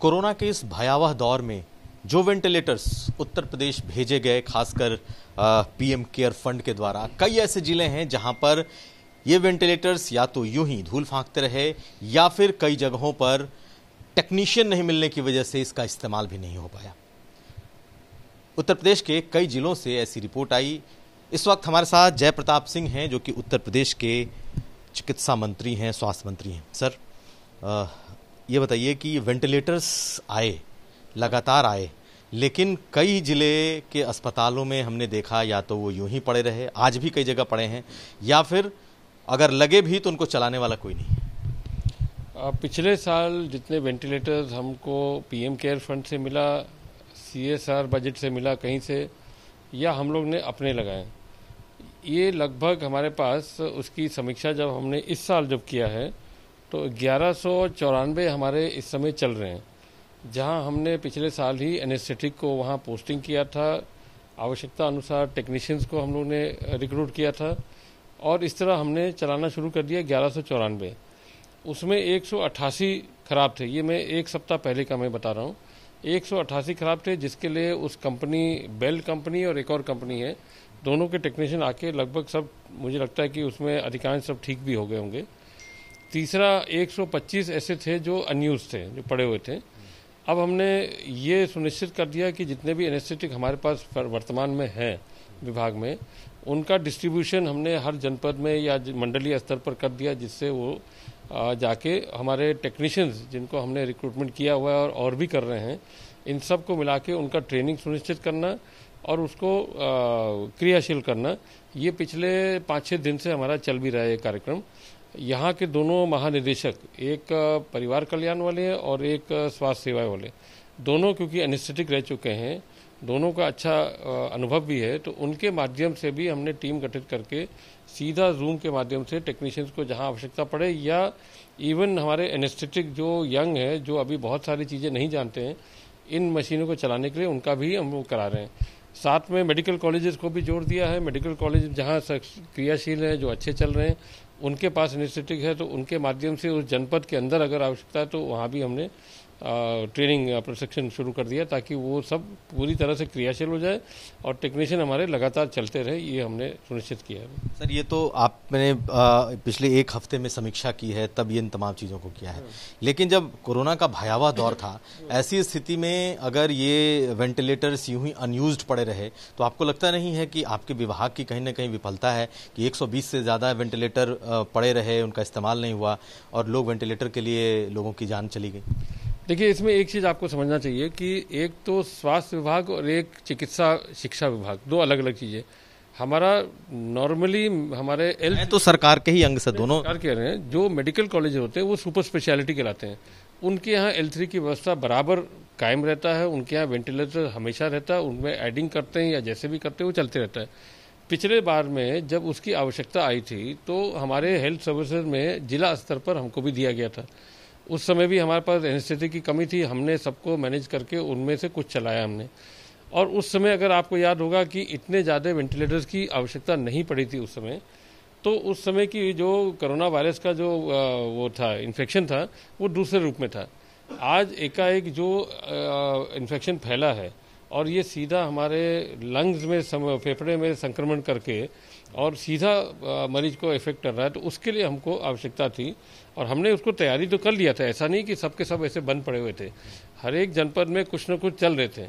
Corona के इस भयावह दौर में जो वेंटिलेटर्स उत्तर प्रदेश भेजे गए खासकर पीएम केयर फंड के द्वारा कई ऐसे जिले हैं जहां पर ये वेंटिलेटर्स या तो यूं ही धूल फांकते रहे या फिर कई जगहों पर टेक्नीशियन नहीं मिलने की वजह से इसका इस्तेमाल भी नहीं हो पाया उत्तर प्रदेश के कई जिलों से ऐसी रिपोर्ट आई इस वक्त हमारे साथ जयप्रताप सिंह हैं जो कि उत्तर प्रदेश के चिकित्सा मंत्री हैं स्वास्थ्य मंत्री हैं सर ये बताइए कि वेंटिलेटर्स आए लगातार आए लेकिन कई ज़िले के अस्पतालों में हमने देखा या तो वो यूं ही पड़े रहे आज भी कई जगह पड़े हैं या फिर अगर लगे भी तो उनको चलाने वाला कोई नहीं पिछले साल जितने वेंटिलेटर्स हमको पीएम केयर फंड से मिला सीएसआर बजट से मिला कहीं से या हम लोग ने अपने लगाए ये लगभग हमारे पास उसकी समीक्षा जब हमने इस साल जब किया है तो ग्यारह हमारे इस समय चल रहे हैं जहां हमने पिछले साल ही एनेस्थेटिक को वहां पोस्टिंग किया था आवश्यकता अनुसार टेक्नीशियंस को हम लोग ने रिक्रूट किया था और इस तरह हमने चलाना शुरू कर दिया ग्यारह उसमें अट्ठासी खराब थे ये मैं एक सप्ताह पहले का मैं बता रहा हूँ अट्ठासी खराब थे जिसके लिए उस कंपनी बेल कंपनी और एक और कंपनी है दोनों के टेक्नीशियन आके लगभग सब मुझे लगता है कि उसमें अधिकांश सब ठीक भी हो गए होंगे तीसरा 125 ऐसे थे जो अनयूज थे जो पड़े हुए थे अब हमने ये सुनिश्चित कर दिया कि जितने भी एनेस्थेटिक हमारे पास वर्तमान में हैं विभाग में उनका डिस्ट्रीब्यूशन हमने हर जनपद में या मंडलीय स्तर पर कर दिया जिससे वो जाके हमारे टेक्नीशियंस जिनको हमने रिक्रूटमेंट किया हुआ है और और भी कर रहे हैं इन सब को मिला के उनका ट्रेनिंग सुनिश्चित करना और उसको क्रियाशील करना ये पिछले पाँच छः दिन से हमारा चल भी रहा है ये कार्यक्रम यहाँ के दोनों महानिदेशक एक परिवार कल्याण वाले और एक स्वास्थ्य सेवाएं वाले दोनों क्योंकि एनेस्थेटिक रह चुके हैं दोनों का अच्छा अनुभव भी है तो उनके माध्यम से भी हमने टीम गठित करके सीधा जूम के माध्यम से टेक्नीशियंस को जहां आवश्यकता पड़े या इवन हमारे एनेस्थेटिक जो यंग है जो अभी बहुत सारी चीज़ें नहीं जानते हैं इन मशीनों को चलाने के लिए उनका भी हम वो करा रहे हैं साथ में मेडिकल कॉलेजेस को भी जोड़ दिया है मेडिकल कॉलेज जहाँ क्रियाशील हैं जो अच्छे चल रहे हैं उनके पास इनिशिएटिव है तो उनके माध्यम से उस जनपद के अंदर अगर आवश्यकता है तो वहाँ भी हमने ट्रेनिंग प्रशिक्षण शुरू कर दिया ताकि वो सब पूरी तरह से क्रियाशील हो जाए और टेक्नीशियन हमारे लगातार चलते रहे ये हमने सुनिश्चित किया है सर ये तो आपने पिछले एक हफ्ते में समीक्षा की है तब ये इन तमाम चीज़ों को किया है लेकिन जब कोरोना का भयावह दौर था ऐसी स्थिति में अगर ये वेंटिलेटर्स यूं ही अनयूज पड़े रहे तो आपको लगता नहीं है कि आपके विभाग की कहीं ना कहीं विफलता है कि एक से ज़्यादा वेंटिलेटर पड़े रहे उनका इस्तेमाल नहीं हुआ और लोग वेंटिलेटर के लिए लोगों की जान चली गई देखिए इसमें एक चीज आपको समझना चाहिए कि एक तो स्वास्थ्य विभाग और एक चिकित्सा शिक्षा विभाग दो अलग अलग चीजें हमारा नॉर्मली हमारे एल तो सरकार के ही अंग से दोनों सरकार रहे हैं जो मेडिकल कॉलेज होते हैं वो सुपर स्पेशलिटी कहलाते हैं उनके यहाँ एल थ्री की व्यवस्था बराबर कायम रहता है उनके यहाँ वेंटिलेटर हमेशा रहता है उनमें एडिंग करते हैं या जैसे भी करते हैं वो चलते रहता है पिछले बार में जब उसकी आवश्यकता आई थी तो हमारे हेल्थ सर्विसेज में जिला स्तर पर हमको भी दिया गया था उस समय भी हमारे पास एनस्थेटिक की कमी थी हमने सबको मैनेज करके उनमें से कुछ चलाया हमने और उस समय अगर आपको याद होगा कि इतने ज़्यादा वेंटिलेटर्स की आवश्यकता नहीं पड़ी थी उस समय तो उस समय की जो कोरोना वायरस का जो वो था इन्फेक्शन था वो दूसरे रूप में था आज एकाएक जो इन्फेक्शन फैला है और ये सीधा हमारे लंग्स में फेफड़े में संक्रमण करके और सीधा मरीज को इफेक्ट कर रहा है तो उसके लिए हमको आवश्यकता थी और हमने उसको तैयारी तो कर लिया था ऐसा नहीं कि सबके सब ऐसे बंद पड़े हुए थे हर एक जनपद में कुछ न कुछ चल रहे थे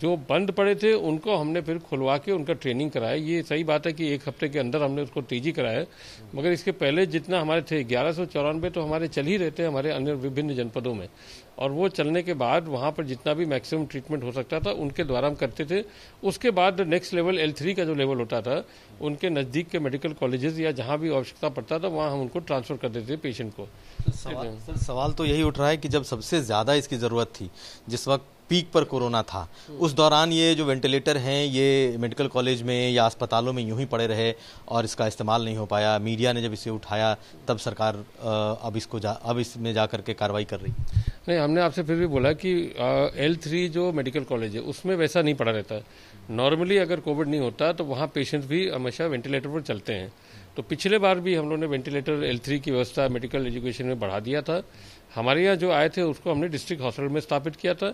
जो बंद पड़े थे उनको हमने फिर खुलवा के उनका ट्रेनिंग कराया ये सही बात है कि एक हफ्ते के अंदर हमने उसको तेजी कराया मगर इसके पहले जितना हमारे थे ग्यारह तो हमारे चल ही रहते हैं हमारे अन्य विभिन्न जनपदों में और वो चलने के बाद वहाँ पर जितना भी मैक्सिमम ट्रीटमेंट हो सकता था उनके द्वारा हम करते थे उसके बाद नेक्स्ट लेवल एल थ्री का जो लेवल होता था उनके नज़दीक के मेडिकल कॉलेजेस या जहाँ भी आवश्यकता पड़ता था वहाँ हम उनको ट्रांसफ़र कर देते थे पेशेंट को सवाल, सर, सवाल तो यही उठ रहा है कि जब सबसे ज़्यादा इसकी ज़रूरत थी जिस वक्त पीक पर कोरोना था उस दौरान ये जो वेंटिलेटर हैं ये मेडिकल कॉलेज में या अस्पतालों में यूं ही पड़े रहे और इसका इस्तेमाल नहीं हो पाया मीडिया ने जब इसे उठाया तब सरकार अब इसको जा अब इसमें जा करके कार्रवाई कर रही नहीं हमने आपसे फिर भी बोला कि एल थ्री जो मेडिकल कॉलेज है उसमें वैसा नहीं पड़ा रहता है नॉर्मली अगर कोविड नहीं होता तो वहाँ पेशेंट भी हमेशा वेंटिलेटर पर चलते हैं तो पिछले बार भी हम लोगों ने वेंटिलेटर एल थ्री की व्यवस्था मेडिकल एजुकेशन में बढ़ा दिया था हमारे यहाँ जो आए थे उसको हमने डिस्ट्रिक्ट हॉस्पिटल में स्थापित किया था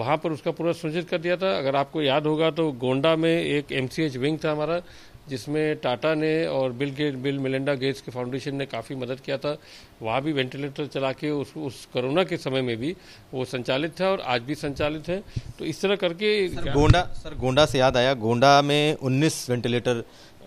वहाँ पर उसका पूरा सुनिश्चित कर दिया था अगर आपको याद होगा तो गोंडा में एक एम विंग था हमारा जिसमें टाटा ने और Bill Gate Bill Melinda Gates के फाउंडेशन ने काफ़ी मदद किया था वहाँ भी वेंटिलेटर चला के उस उस कोरोना के समय में भी वो संचालित था और आज भी संचालित है तो इस तरह करके सर गोंडा सर गोंडा से याद आया गोंडा में 19 वेंटिलेटर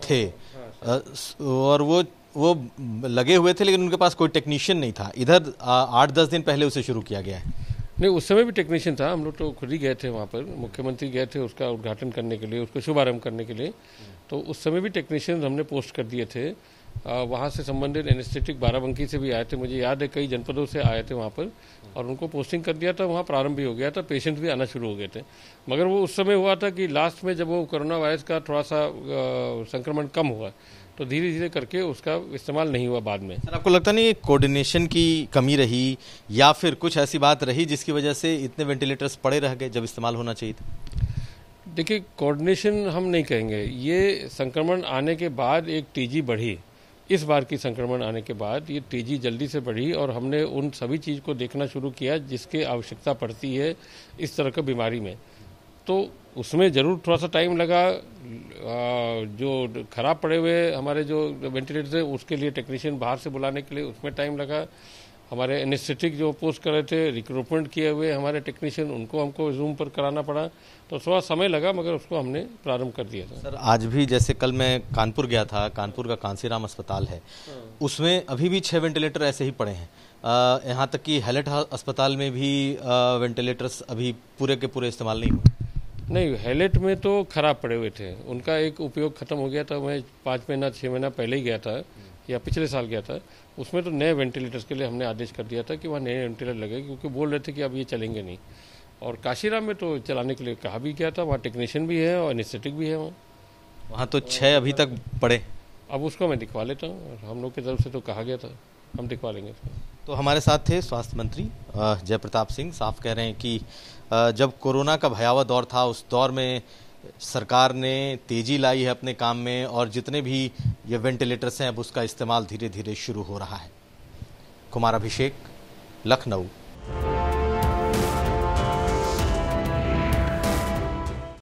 थे हाँ, हाँ, और वो वो लगे हुए थे लेकिन उनके पास कोई टेक्नीशियन नहीं था इधर आठ दस दिन पहले उसे शुरू किया गया है नहीं उस समय भी टेक्नीशियन था हम लोग तो खुद ही गए थे वहाँ पर मुख्यमंत्री गए थे उसका उद्घाटन करने के लिए उसको शुभारंभ करने के लिए तो उस समय भी टेक्नीशियन हमने पोस्ट कर दिए थे वहाँ से संबंधित एनेस्थेटिक बाराबंकी से भी आए थे मुझे याद है कई जनपदों से आए थे वहाँ पर और उनको पोस्टिंग कर दिया था वहाँ प्रारंभ भी हो गया था पेशेंट भी आना शुरू हो गए थे मगर वो उस समय हुआ था कि लास्ट में जब वो कोरोना वायरस का थोड़ा सा संक्रमण कम हुआ तो धीरे धीरे करके उसका इस्तेमाल नहीं हुआ बाद में सर आपको लगता नहीं कोऑर्डिनेशन की कमी रही या फिर कुछ ऐसी बात रही जिसकी वजह से इतने वेंटिलेटर्स पड़े रह गए जब इस्तेमाल होना चाहिए था देखिए कोऑर्डिनेशन हम नहीं कहेंगे ये संक्रमण आने के बाद एक तेजी बढ़ी इस बार की संक्रमण आने के बाद ये तेजी जल्दी से बढ़ी और हमने उन सभी चीज़ को देखना शुरू किया जिसकी आवश्यकता पड़ती है इस तरह की बीमारी में तो उसमें ज़रूर थोड़ा सा टाइम लगा जो ख़राब पड़े हुए हमारे जो वेंटिलेटर है उसके लिए टेक्नीशियन बाहर से बुलाने के लिए उसमें टाइम लगा हमारे एनेस्थेटिक जो पोस्ट कर रहे थे रिक्रूटमेंट किए हुए हमारे टेक्नीशियन उनको हमको जूम पर कराना पड़ा तो थोड़ा समय लगा मगर उसको हमने प्रारंभ कर दिया था सर आज भी जैसे कल मैं कानपुर गया था कानपुर का कांसीराम अस्पताल है हाँ। उसमें अभी भी छः वेंटिलेटर ऐसे ही पड़े हैं यहाँ तक कि हेलेट अस्पताल में भी वेंटिलेटर्स अभी पूरे के पूरे इस्तेमाल नहीं हुए नहीं हेलेट में तो खराब पड़े हुए थे उनका एक उपयोग खत्म हो गया था मैं पाँच महीना छः महीना पहले ही गया था या पिछले साल गया था उसमें तो नए वेंटिलेटर्स के लिए हमने आदेश कर दिया था कि वहाँ नए वेंटिलेटर लगे क्योंकि बोल रहे थे कि अब ये चलेंगे नहीं और काशीराम में तो चलाने के लिए कहा भी गया था वहाँ टेक्नीशियन भी है और एनेस्थेटिक भी है वहाँ वहाँ तो छः अभी तक पड़े अब उसको मैं दिखवा लेता हूँ हम लोग की तरफ से तो कहा गया था हम दिखवा लेंगे तो हमारे साथ थे स्वास्थ्य मंत्री जयप्रताप सिंह साफ कह रहे हैं कि जब कोरोना का भयावह दौर था उस दौर में सरकार ने तेजी लाई है अपने काम में और जितने भी ये वेंटिलेटर्स हैं अब उसका इस्तेमाल धीरे धीरे शुरू हो रहा है कुमार अभिषेक लखनऊ